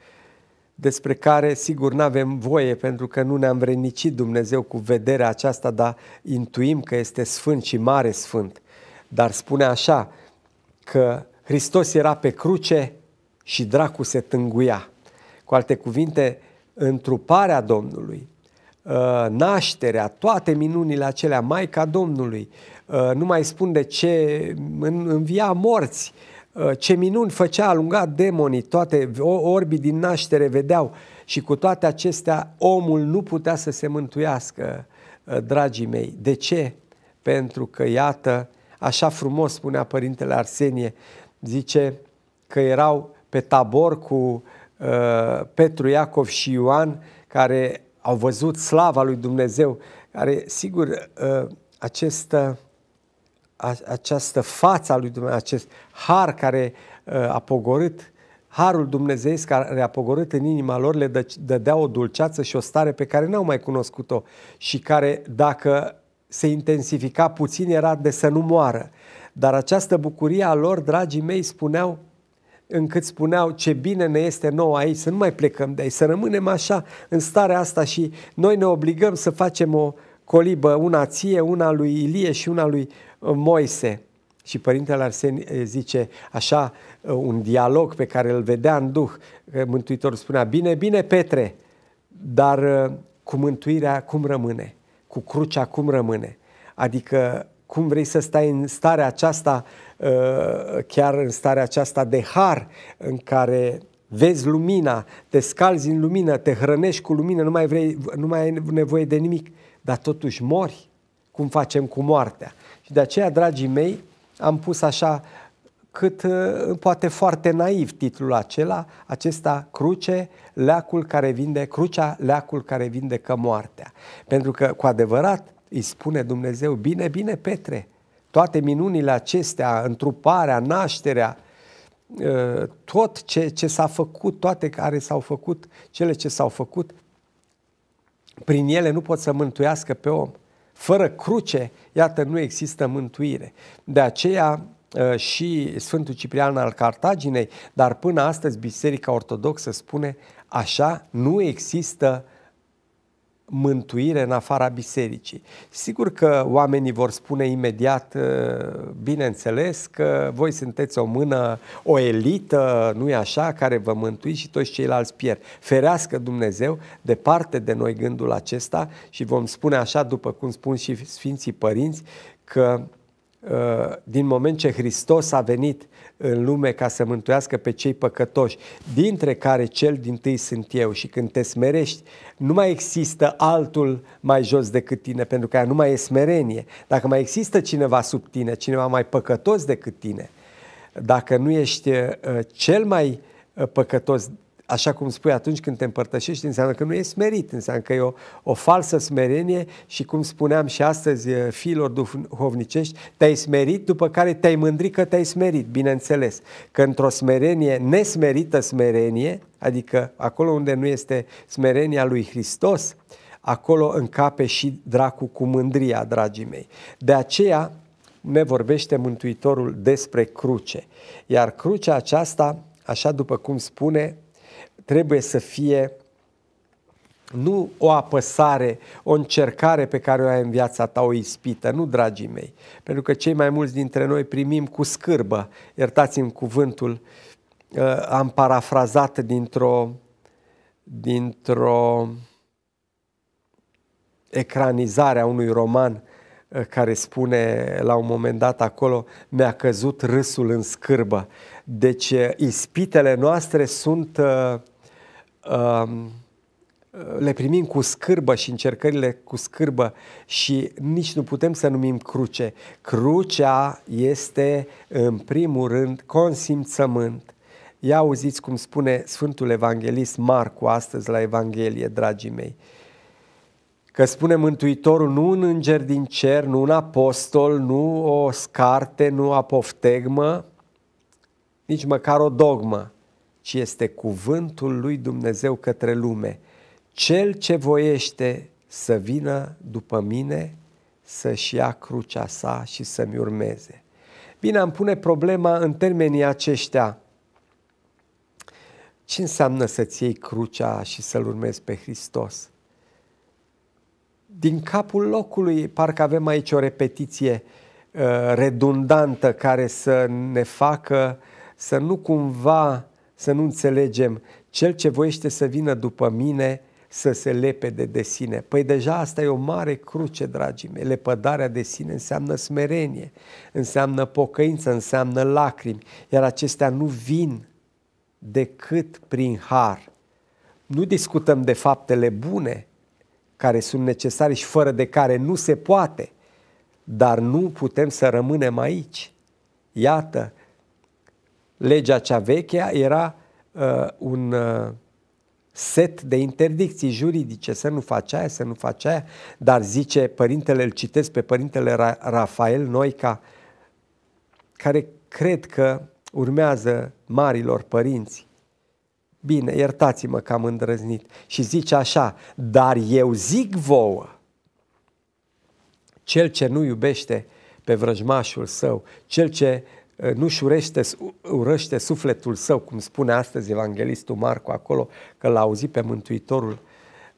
despre care sigur nu avem voie pentru că nu ne-am vrenicit Dumnezeu cu vederea aceasta, dar intuim că este sfânt și mare sfânt. Dar spune așa că Hristos era pe cruce și dracu se tânguia. Cu alte cuvinte, întruparea Domnului, ă, nașterea, toate minunile acelea, Maica Domnului, ă, nu mai spun de ce învia morți, ă, ce minuni făcea, alunga demonii, toate orbii din naștere vedeau și cu toate acestea omul nu putea să se mântuiască, dragii mei. De ce? Pentru că, iată, așa frumos spunea Părintele Arsenie, zice că erau pe tabor cu uh, Petru, Iacov și Ioan, care au văzut slava lui Dumnezeu, care, sigur, uh, această, uh, a, această fața lui Dumnezeu, acest har care uh, a pogorât, harul Dumnezeu care a pogorât în inima lor, le dă, dădea o dulceață și o stare pe care n-au mai cunoscut-o și care, dacă se intensifica puțin, era de să nu moară. Dar această bucurie a lor, dragii mei, spuneau, încât spuneau ce bine ne este nou aici, să nu mai plecăm de aici, să rămânem așa în starea asta și noi ne obligăm să facem o colibă, una ție, una lui Ilie și una lui uh, Moise. Și Părintele Arsen uh, zice așa uh, un dialog pe care îl vedea în Duh. Mântuitorul spunea, bine, bine Petre, dar cu mântuirea cum rămâne? Cu crucea cum rămâne? Adică cum vrei să stai în starea aceasta uh, Uh, chiar în starea aceasta de har în care vezi lumina, te scalzi în lumină, te hrănești cu lumină, nu mai, vrei, nu mai ai nevoie de nimic, dar totuși mori. Cum facem cu moartea? Și de aceea, dragii mei, am pus așa cât uh, poate foarte naiv titlul acela, acesta cruce, leacul care vinde, crucea, leacul care vindecă moartea. Pentru că, cu adevărat, îi spune Dumnezeu, bine, bine, Petre, toate minunile acestea, întruparea, nașterea, ă, tot ce, ce s-a făcut, toate care s-au făcut, cele ce s-au făcut, prin ele nu pot să mântuiască pe om. Fără cruce, iată, nu există mântuire. De aceea ă, și Sfântul Ciprian al Cartaginei, dar până astăzi Biserica Ortodoxă spune așa, nu există mântuire în afara bisericii. Sigur că oamenii vor spune imediat, ă, bineînțeles, că voi sunteți o mână, o elită, nu e așa, care vă mântuiți și toți ceilalți pierd. Ferească Dumnezeu departe de noi gândul acesta și vom spune așa, după cum spun și Sfinții Părinți, că ă, din moment ce Hristos a venit în lume ca să mântuiască pe cei păcătoși, dintre care cel din tâi sunt eu și când te smerești, nu mai există altul mai jos decât tine, pentru că aia nu mai e smerenie. Dacă mai există cineva sub tine, cineva mai păcătos decât tine, dacă nu ești uh, cel mai uh, păcătos așa cum spui atunci când te împărtășești, înseamnă că nu e smerit, înseamnă că e o, o falsă smerenie și cum spuneam și astăzi eh, fiilor duhovnicești, te-ai smerit, după care te-ai mândrit că te-ai smerit, bineînțeles. Că într-o smerenie, nesmerită smerenie, adică acolo unde nu este smerenia lui Hristos, acolo încape și dracul cu mândria, dragii mei. De aceea ne vorbește Mântuitorul despre cruce. Iar crucea aceasta, așa după cum spune, trebuie să fie nu o apăsare, o încercare pe care o ai în viața ta, o ispită, nu, dragii mei. Pentru că cei mai mulți dintre noi primim cu scârbă, iertați-mi cuvântul, uh, am parafrazat dintr-o, dintr-o ecranizare a unui roman uh, care spune la un moment dat acolo, mi-a căzut râsul în scârbă. Deci uh, ispitele noastre sunt uh, le primim cu scârbă și încercările cu scârbă și nici nu putem să numim cruce. Crucea este, în primul rând, consimțământ. Ia auziți cum spune Sfântul Evanghelist Marcu astăzi la Evanghelie, dragii mei. Că spune Mântuitorul, nu un înger din cer, nu un apostol, nu o scarte, nu apoftegmă, nici măcar o dogmă, ci este cuvântul lui Dumnezeu către lume. Cel ce voiește să vină după mine, să-și ia crucea sa și să-mi urmeze. Bine, am pune problema în termenii aceștia. Ce înseamnă să-ți iei crucea și să-L urmezi pe Hristos? Din capul locului, parcă avem aici o repetiție uh, redundantă care să ne facă să nu cumva să nu înțelegem cel ce voiește să vină după mine să se lepede de sine. Păi deja asta e o mare cruce, dragii mei. Lepădarea de sine înseamnă smerenie, înseamnă pocăință, înseamnă lacrimi, iar acestea nu vin decât prin har. Nu discutăm de faptele bune care sunt necesare și fără de care nu se poate, dar nu putem să rămânem aici. Iată, legea cea veche era uh, un uh, set de interdicții juridice, să nu faci aia, să nu faci aia, dar zice părintele, îl citesc pe părintele Ra- Rafael Noica, care cred că urmează marilor părinți. Bine, iertați-mă că am îndrăznit. Și zice așa, dar eu zic vouă, cel ce nu iubește pe vrăjmașul său, cel ce Uh, nu-și urăște sufletul său, cum spune astăzi evanghelistul Marco acolo, că l-a auzit pe Mântuitorul,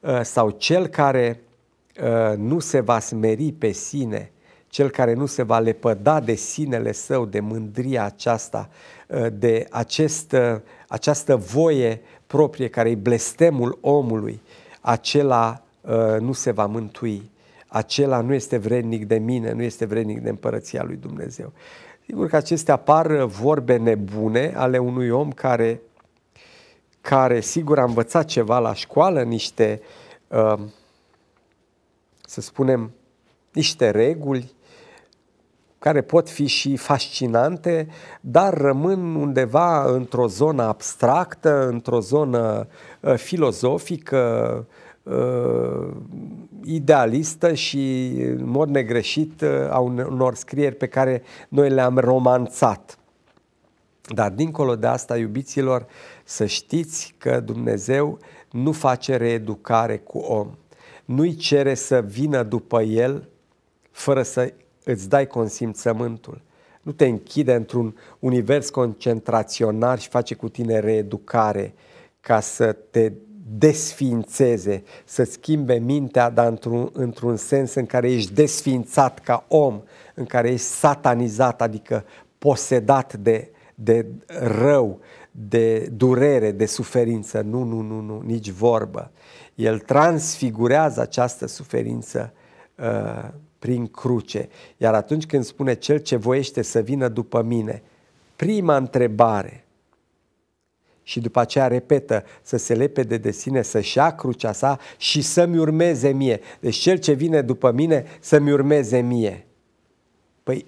uh, sau cel care uh, nu se va smeri pe sine, cel care nu se va lepăda de sinele său, de mândria aceasta, de acest, această voie proprie care e blestemul omului, acela nu se va mântui, acela nu este vrednic de mine, nu este vrednic de împărăția lui Dumnezeu. Sigur că acestea par uh, vorbe nebune ale unui om care, care sigur a învățat ceva la școală, niște, uh, să spunem, niște reguli care pot fi și fascinante, dar rămân undeva într-o zonă abstractă, într-o zonă uh, filozofică, uh, idealistă și, în mod negreșit, uh, a unor scrieri pe care noi le-am romanțat. Dar, dincolo de asta, iubiților, să știți că Dumnezeu nu face reeducare cu om. Nu-i cere să vină după el fără să îți dai consimțământul. Nu te închide într-un univers concentraționar și face cu tine reeducare ca să te desfințeze, să schimbe mintea, dar într-un, într-un sens în care ești desfințat ca om, în care ești satanizat, adică posedat de, de rău, de durere, de suferință. Nu, nu, nu, nu, nici vorbă. El transfigurează această suferință uh, prin cruce. Iar atunci când spune cel ce voiește să vină după mine, prima întrebare – și după aceea repetă să se lepede de sine, să-și ia crucea sa și să-mi urmeze mie. Deci cel ce vine după mine să-mi urmeze mie. Păi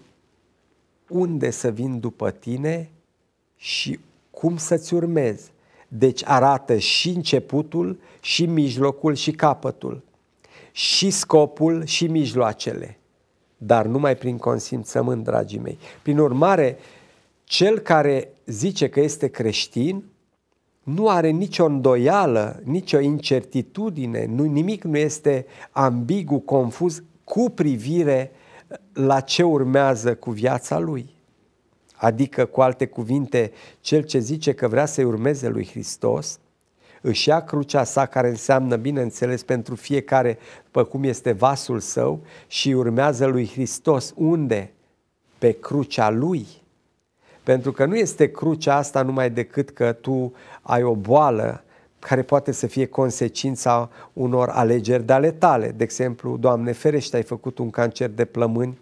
unde să vin după tine și cum să-ți urmez? Deci arată și începutul, și mijlocul, și capătul, și scopul, și mijloacele, dar numai prin consimțământ, dragii mei. Prin urmare, cel care zice că este creștin nu are nicio îndoială, nicio incertitudine, nu, nimic nu este ambigu, confuz cu privire la ce urmează cu viața lui. Adică, cu alte cuvinte, cel ce zice că vrea să-i urmeze lui Hristos, își ia crucea sa, care înseamnă, bineînțeles, pentru fiecare, după cum este vasul său, și urmează lui Hristos. Unde? Pe crucea lui. Pentru că nu este crucea asta numai decât că tu ai o boală care poate să fie consecința unor alegeri de ale tale. De exemplu, Doamne ferește, ai făcut un cancer de plămâni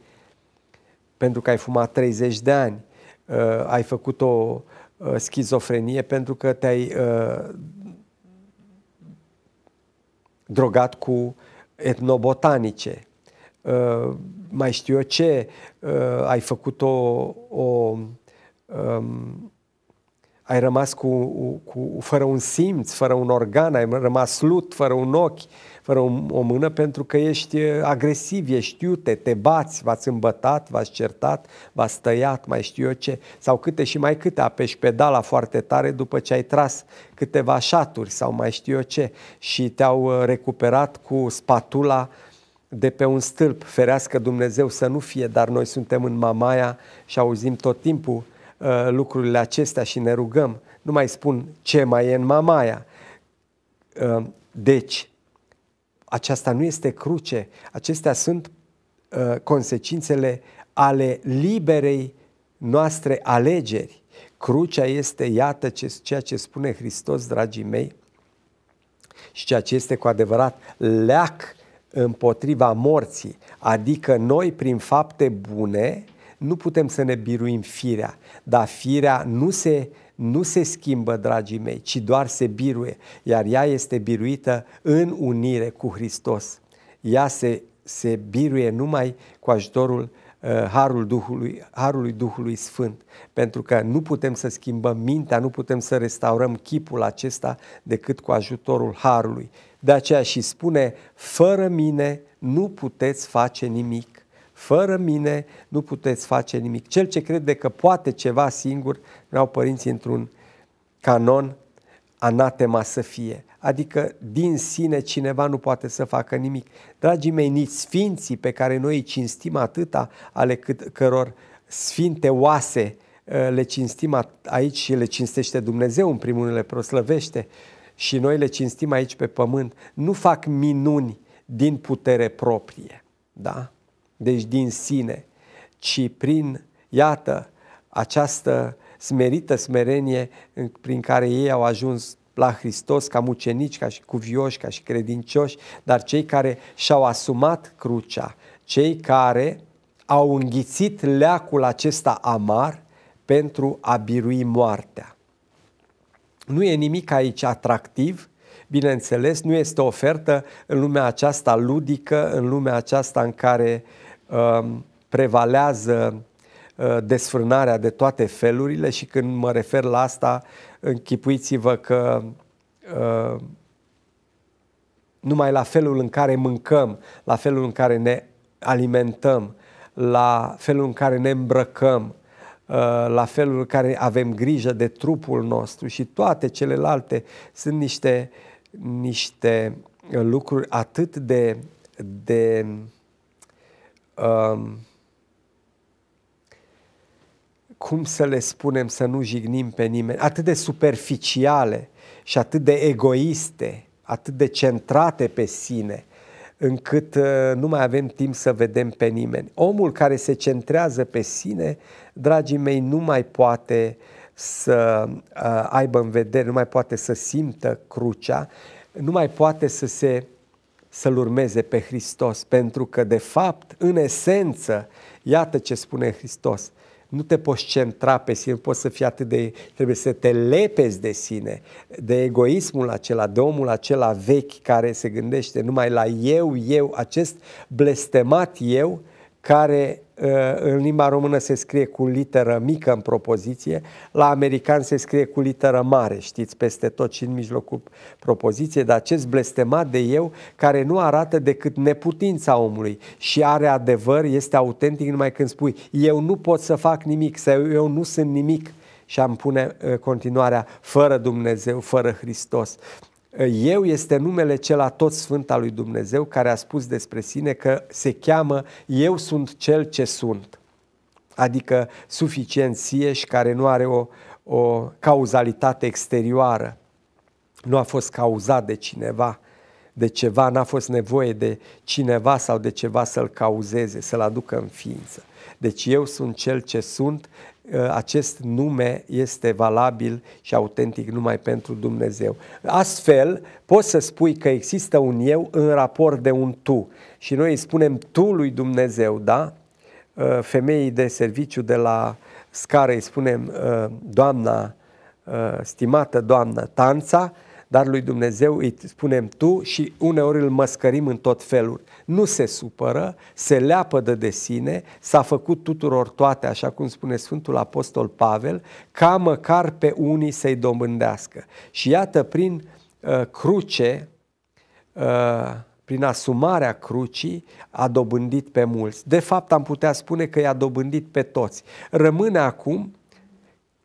pentru că ai fumat 30 de ani, uh, ai făcut o uh, schizofrenie pentru că te-ai uh, drogat cu etnobotanice, uh, mai știu eu ce, uh, ai făcut o, o um, ai rămas cu, cu, fără un simț, fără un organ, ai rămas lut, fără un ochi, fără o, o mână, pentru că ești agresiv, ești iute, te bați, v-ați îmbătat, v-ați certat, v-ați tăiat, mai știu eu ce, sau câte și mai câte, apeși pedala foarte tare după ce ai tras câteva șaturi sau mai știu eu ce și te-au uh, recuperat cu spatula de pe un stâlp. Ferească Dumnezeu să nu fie, dar noi suntem în Mamaia și auzim tot timpul uh, Uh, lucrurile acestea și ne rugăm. Nu mai spun ce mai e în mamaia. Uh, deci, aceasta nu este cruce, acestea sunt uh, consecințele ale liberei noastre alegeri. Crucea este, iată, ceea ce spune Hristos, dragii mei, și ceea ce este cu adevărat leac împotriva morții, adică noi prin fapte bune nu putem să ne biruim firea, dar firea nu se, nu se schimbă, dragii mei, ci doar se biruie, iar ea este biruită în unire cu Hristos. Ea se, se biruie numai cu ajutorul uh, harul Duhului, harului Duhului Sfânt, pentru că nu putem să schimbăm mintea, nu putem să restaurăm chipul acesta decât cu ajutorul harului. De aceea și spune, fără mine nu puteți face nimic. Fără mine nu puteți face nimic. Cel ce crede că poate ceva singur, n-au părinții într-un canon anatema să fie. Adică din sine cineva nu poate să facă nimic. Dragii mei, nici sfinții pe care noi îi cinstim atâta, ale cât, căror sfinte oase uh, le cinstim aici și le cinstește Dumnezeu în primul rând, le proslăvește și noi le cinstim aici pe pământ, nu fac minuni din putere proprie. Da? deci din sine, ci prin, iată, această smerită smerenie prin care ei au ajuns la Hristos ca mucenici, ca și cuvioși, ca și credincioși, dar cei care și-au asumat crucea, cei care au înghițit leacul acesta amar pentru a birui moartea. Nu e nimic aici atractiv, bineînțeles, nu este ofertă în lumea aceasta ludică, în lumea aceasta în care Um, prevalează uh, desfrânarea de toate felurile și când mă refer la asta, închipuiți-vă că uh, numai la felul în care mâncăm, la felul în care ne alimentăm, la felul în care ne îmbrăcăm, uh, la felul în care avem grijă de trupul nostru și toate celelalte sunt niște, niște lucruri atât de, de um, cum să le spunem să nu jignim pe nimeni, atât de superficiale și atât de egoiste, atât de centrate pe sine, încât uh, nu mai avem timp să vedem pe nimeni. Omul care se centrează pe sine, dragii mei, nu mai poate să uh, aibă în vedere, nu mai poate să simtă crucea, nu mai poate să se să-L urmeze pe Hristos, pentru că, de fapt, în esență, iată ce spune Hristos, nu te poți centra pe sine, nu poți să fii atât de... Trebuie să te lepezi de sine, de egoismul acela, de omul acela vechi care se gândește numai la eu, eu, acest blestemat eu care Eh, în limba română se scrie cu literă mică în propoziție, la american se scrie cu literă mare, știți, peste tot și în mijlocul propoziției, dar acest blestemat de eu care nu arată decât neputința omului și are adevăr, este autentic numai când spui eu nu pot să fac nimic, sau eu nu sunt nimic și am pune eh, continuarea fără Dumnezeu, fără Hristos. Eu este numele cel tot sfânt al lui Dumnezeu care a spus despre sine că se cheamă Eu sunt cel ce sunt. Adică suficienție și care nu are o, o cauzalitate exterioară. Nu a fost cauzat de cineva, de ceva, n-a fost nevoie de cineva sau de ceva să-l cauzeze, să-l aducă în ființă. Deci eu sunt cel ce sunt, Ă, acest nume este valabil și autentic numai pentru Dumnezeu. Astfel, poți să spui că există un eu în raport de un tu. Și noi îi spunem tu lui Dumnezeu, da? Ă, femeii de serviciu de la scară îi spunem ă, doamna, stimată doamnă Tanța, dar lui Dumnezeu îi spunem tu și uneori îl măscărim în tot felul. Nu se supără, se leapădă de sine, s-a făcut tuturor toate, așa cum spune Sfântul Apostol Pavel, ca măcar pe unii să-i domândească. Și iată, prin uh, cruce, uh, prin asumarea crucii, a dobândit pe mulți. De fapt, am putea spune că i-a dobândit pe toți. Rămâne acum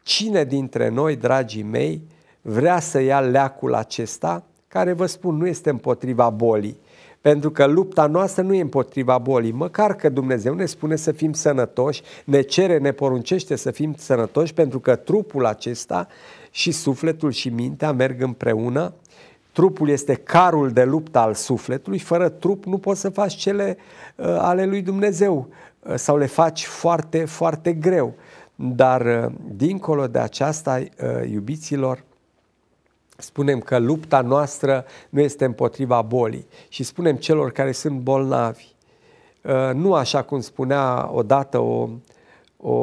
cine dintre noi, dragii mei, vrea să ia leacul acesta, care vă spun nu este împotriva bolii. Pentru că lupta noastră nu e împotriva bolii, măcar că Dumnezeu ne spune să fim sănătoși, ne cere, ne poruncește să fim sănătoși, pentru că trupul acesta și sufletul și mintea merg împreună. Trupul este carul de luptă al sufletului, fără trup nu poți să faci cele uh, ale lui Dumnezeu uh, sau le faci foarte, foarte greu. Dar uh, dincolo de aceasta, iubiților, Spunem că lupta noastră nu este împotriva bolii și spunem celor care sunt bolnavi. Uh, nu așa cum spunea odată o, o,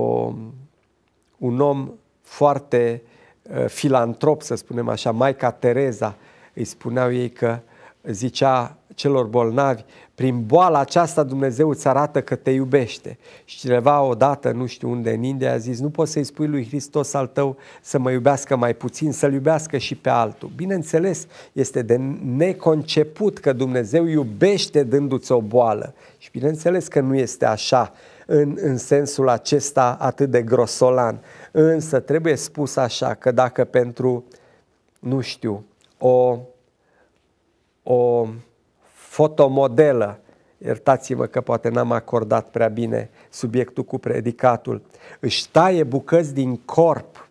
un om foarte uh, filantrop, să spunem așa, Maica Tereza, îi spuneau ei că zicea celor bolnavi, prin boala aceasta Dumnezeu îți arată că te iubește. Și cineva odată, nu știu unde, în India, a zis, nu poți să-i spui lui Hristos al tău să mă iubească mai puțin, să-l iubească și pe altul. Bineînțeles, este de neconceput că Dumnezeu iubește dându-ți o boală. Și bineînțeles că nu este așa în, în sensul acesta atât de grosolan. Însă trebuie spus așa că dacă pentru, nu știu, o, o fotomodelă. iertați vă că poate n-am acordat prea bine subiectul cu predicatul. Își taie bucăți din corp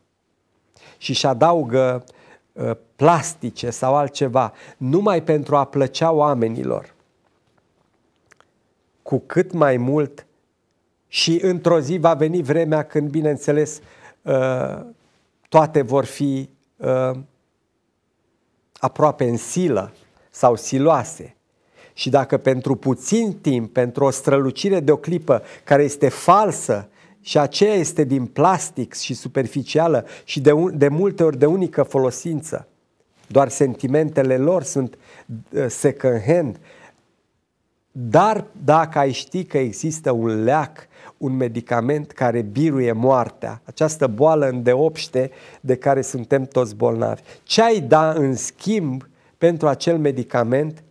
și își adaugă uh, plastice sau altceva, numai pentru a plăcea oamenilor. Cu cât mai mult și într-o zi va veni vremea când, bineînțeles, uh, toate vor fi uh, aproape în silă sau siloase. Și dacă pentru puțin timp, pentru o strălucire de o clipă care este falsă și aceea este din plastic și superficială și de, de multe ori de unică folosință, doar sentimentele lor sunt uh, second hand, dar dacă ai ști că există un leac, un medicament care biruie moartea, această boală îndeopște de care suntem toți bolnavi, ce ai da în schimb pentru acel medicament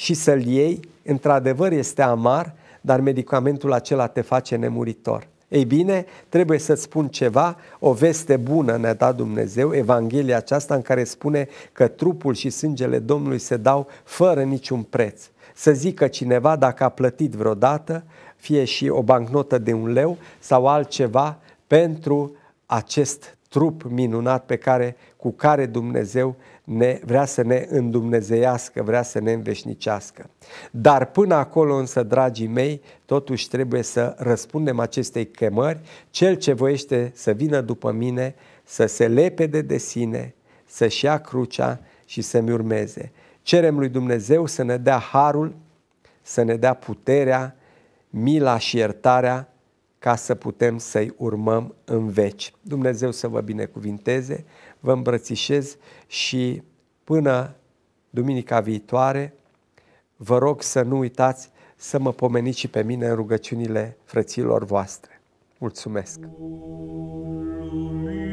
și să-l iei, într-adevăr este amar, dar medicamentul acela te face nemuritor. Ei bine, trebuie să-ți spun ceva, o veste bună ne-a dat Dumnezeu, Evanghelia aceasta în care spune că trupul și sângele Domnului se dau fără niciun preț. Să zică cineva dacă a plătit vreodată, fie și o bancnotă de un leu sau altceva pentru acest trup minunat pe care, cu care Dumnezeu ne, vrea să ne îndumnezeiască, vrea să ne înveșnicească. Dar până acolo însă, dragii mei, totuși trebuie să răspundem acestei chemări, cel ce voiește să vină după mine, să se lepede de sine, să-și ia crucea și să-mi urmeze. Cerem lui Dumnezeu să ne dea harul, să ne dea puterea, mila și iertarea ca să putem să-i urmăm în veci. Dumnezeu să vă binecuvinteze, vă îmbrățișez și până duminica viitoare, vă rog să nu uitați să mă pomeniți și pe mine în rugăciunile frăților voastre. Mulțumesc! Lumina,